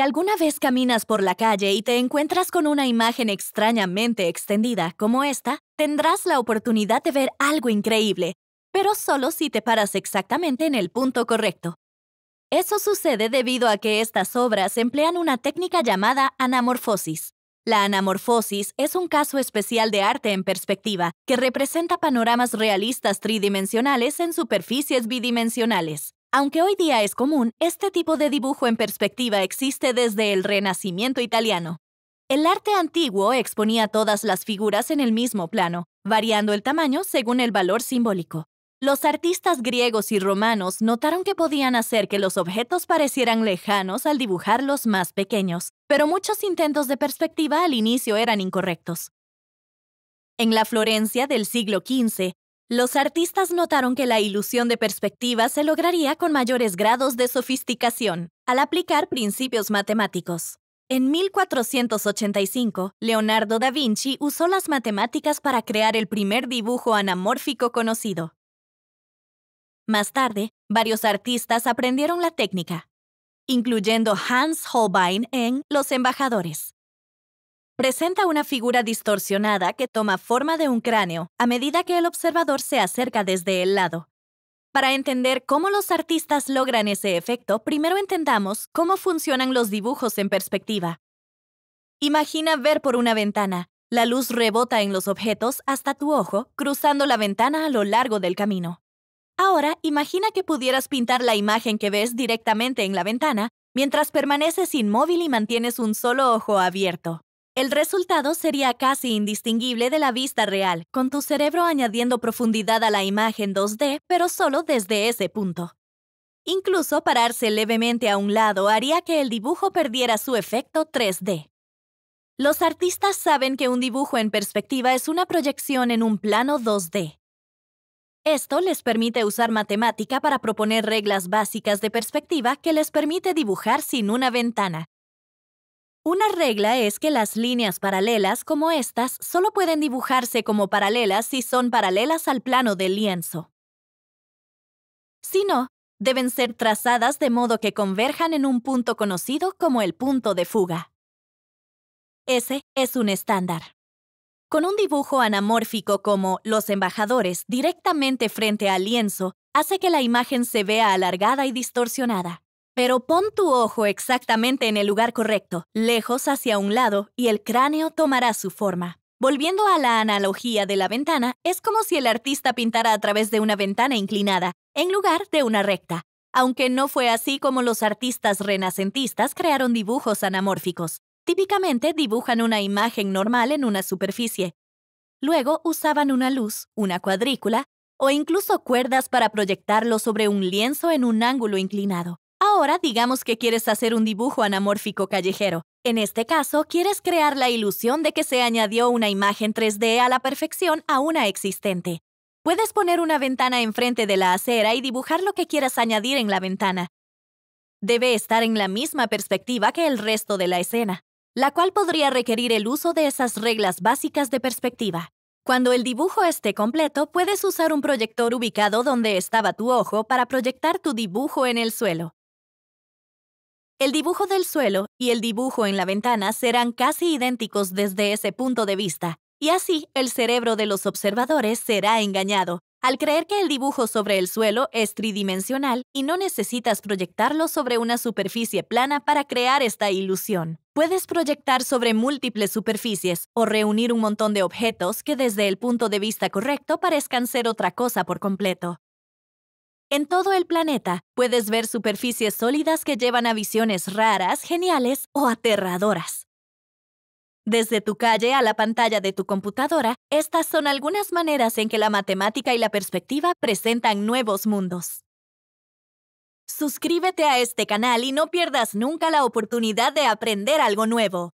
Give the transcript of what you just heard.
alguna vez caminas por la calle y te encuentras con una imagen extrañamente extendida como esta, tendrás la oportunidad de ver algo increíble, pero solo si te paras exactamente en el punto correcto. Eso sucede debido a que estas obras emplean una técnica llamada anamorfosis. La anamorfosis es un caso especial de arte en perspectiva que representa panoramas realistas tridimensionales en superficies bidimensionales. Aunque hoy día es común, este tipo de dibujo en perspectiva existe desde el Renacimiento italiano. El arte antiguo exponía todas las figuras en el mismo plano, variando el tamaño según el valor simbólico. Los artistas griegos y romanos notaron que podían hacer que los objetos parecieran lejanos al dibujarlos más pequeños, pero muchos intentos de perspectiva al inicio eran incorrectos. En la Florencia del siglo XV, los artistas notaron que la ilusión de perspectiva se lograría con mayores grados de sofisticación, al aplicar principios matemáticos. En 1485, Leonardo da Vinci usó las matemáticas para crear el primer dibujo anamórfico conocido. Más tarde, varios artistas aprendieron la técnica, incluyendo Hans Holbein en Los Embajadores, presenta una figura distorsionada que toma forma de un cráneo a medida que el observador se acerca desde el lado. Para entender cómo los artistas logran ese efecto, primero entendamos cómo funcionan los dibujos en perspectiva. Imagina ver por una ventana. La luz rebota en los objetos hasta tu ojo, cruzando la ventana a lo largo del camino. Ahora, imagina que pudieras pintar la imagen que ves directamente en la ventana mientras permaneces inmóvil y mantienes un solo ojo abierto. El resultado sería casi indistinguible de la vista real, con tu cerebro añadiendo profundidad a la imagen 2D, pero solo desde ese punto. Incluso pararse levemente a un lado haría que el dibujo perdiera su efecto 3D. Los artistas saben que un dibujo en perspectiva es una proyección en un plano 2D. Esto les permite usar matemática para proponer reglas básicas de perspectiva que les permite dibujar sin una ventana, una regla es que las líneas paralelas como estas solo pueden dibujarse como paralelas si son paralelas al plano del lienzo. Si no, deben ser trazadas de modo que converjan en un punto conocido como el punto de fuga. Ese es un estándar. Con un dibujo anamórfico como los embajadores directamente frente al lienzo, hace que la imagen se vea alargada y distorsionada. Pero pon tu ojo exactamente en el lugar correcto, lejos hacia un lado, y el cráneo tomará su forma. Volviendo a la analogía de la ventana, es como si el artista pintara a través de una ventana inclinada, en lugar de una recta, aunque no fue así como los artistas renacentistas crearon dibujos anamórficos. Típicamente dibujan una imagen normal en una superficie. Luego usaban una luz, una cuadrícula o incluso cuerdas para proyectarlo sobre un lienzo en un ángulo inclinado. Ahora digamos que quieres hacer un dibujo anamórfico callejero. En este caso, quieres crear la ilusión de que se añadió una imagen 3D a la perfección a una existente. Puedes poner una ventana enfrente de la acera y dibujar lo que quieras añadir en la ventana. Debe estar en la misma perspectiva que el resto de la escena, la cual podría requerir el uso de esas reglas básicas de perspectiva. Cuando el dibujo esté completo, puedes usar un proyector ubicado donde estaba tu ojo para proyectar tu dibujo en el suelo. El dibujo del suelo y el dibujo en la ventana serán casi idénticos desde ese punto de vista, y así el cerebro de los observadores será engañado, al creer que el dibujo sobre el suelo es tridimensional y no necesitas proyectarlo sobre una superficie plana para crear esta ilusión. Puedes proyectar sobre múltiples superficies o reunir un montón de objetos que desde el punto de vista correcto parezcan ser otra cosa por completo. En todo el planeta puedes ver superficies sólidas que llevan a visiones raras, geniales o aterradoras. Desde tu calle a la pantalla de tu computadora, estas son algunas maneras en que la matemática y la perspectiva presentan nuevos mundos. Suscríbete a este canal y no pierdas nunca la oportunidad de aprender algo nuevo.